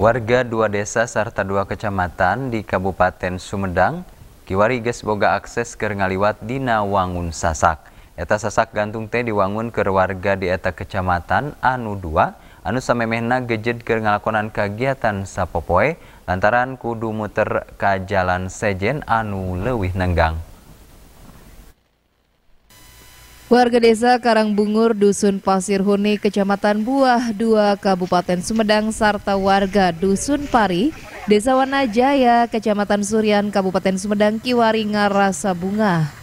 Warga dua desa serta dua kecamatan di Kabupaten Sumedang, Kiwari boga akses ke ngaliwat dina wangun sasak. Eta sasak gantung teh diwangun ke warga di eta kecamatan Anu dua Anu samemehna gejed ke ngalakonan kegiatan sapopoe, lantaran kudu muter ke jalan sejen Anu lewih nenggang. Warga desa Karangbungur, Dusun Pasir Huni, Kecamatan Buah Dua, Kabupaten Sumedang, serta warga Dusun Pari, Desa Wanajaya, Kecamatan Surian, Kabupaten Sumedang, Kiwaringa Rasa bunga.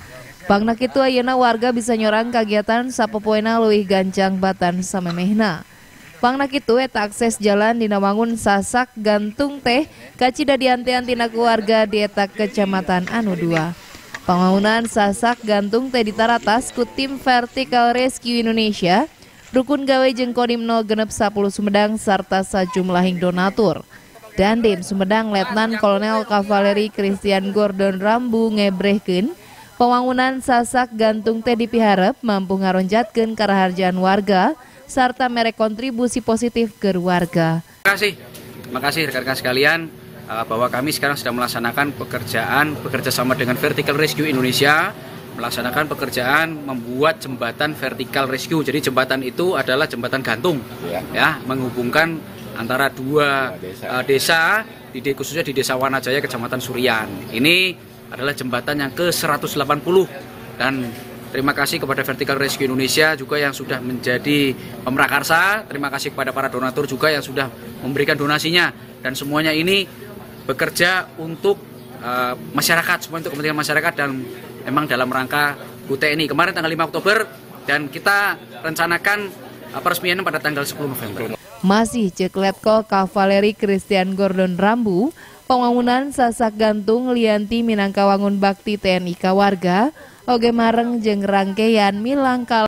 Pangnak itu ayana warga bisa nyorang kegiatan sapopoena luih gancang batan samemehna. Pangnak itu eta akses jalan dinamangun sasak gantung teh kacida diantian tina warga di eta kecamatan Anu 2. Pembangunan sasak gantung Teddy Taratas ku tim Vertical Rescue Indonesia, Rukun Gawe Kodim 0 Genep 10 Sumedang serta sajumlahing donatur. Dandim Sumedang Letnan Kolonel Kavaleri Christian Gordon Rambu ngebrehkeun pembangunan sasak gantung Teddy Piharep mampu ngaronjatkan keraharjaan warga serta merek kontribusi positif ke warga. Terima kasih. Terima kasih rekan-rekan sekalian. Eh, bahwa kami sekarang sedang melaksanakan pekerjaan bekerja sama dengan Vertical Rescue Indonesia melaksanakan pekerjaan membuat jembatan Vertical rescue. Jadi jembatan itu adalah jembatan gantung, ya, ya menghubungkan antara dua desa, uh, desa di, khususnya di desa Wanajaya, kecamatan Surian. Ini adalah jembatan yang ke 180 dan Terima kasih kepada Vertical Rescue Indonesia juga yang sudah menjadi pemrakarsa. Terima kasih kepada para donatur juga yang sudah memberikan donasinya. Dan semuanya ini bekerja untuk uh, masyarakat semua untuk kepentingan masyarakat dan memang dalam rangka ini kemarin tanggal 5 Oktober dan kita rencanakan uh, peresmiannya pada tanggal 10 November. Masih cek Letkol Kavaleri Christian Gordon Rambu, pembangunan sasak gantung Lianti Minangkawangun Bakti TNI Kawarga, oge mareng jeng Rangkeyan Milangkal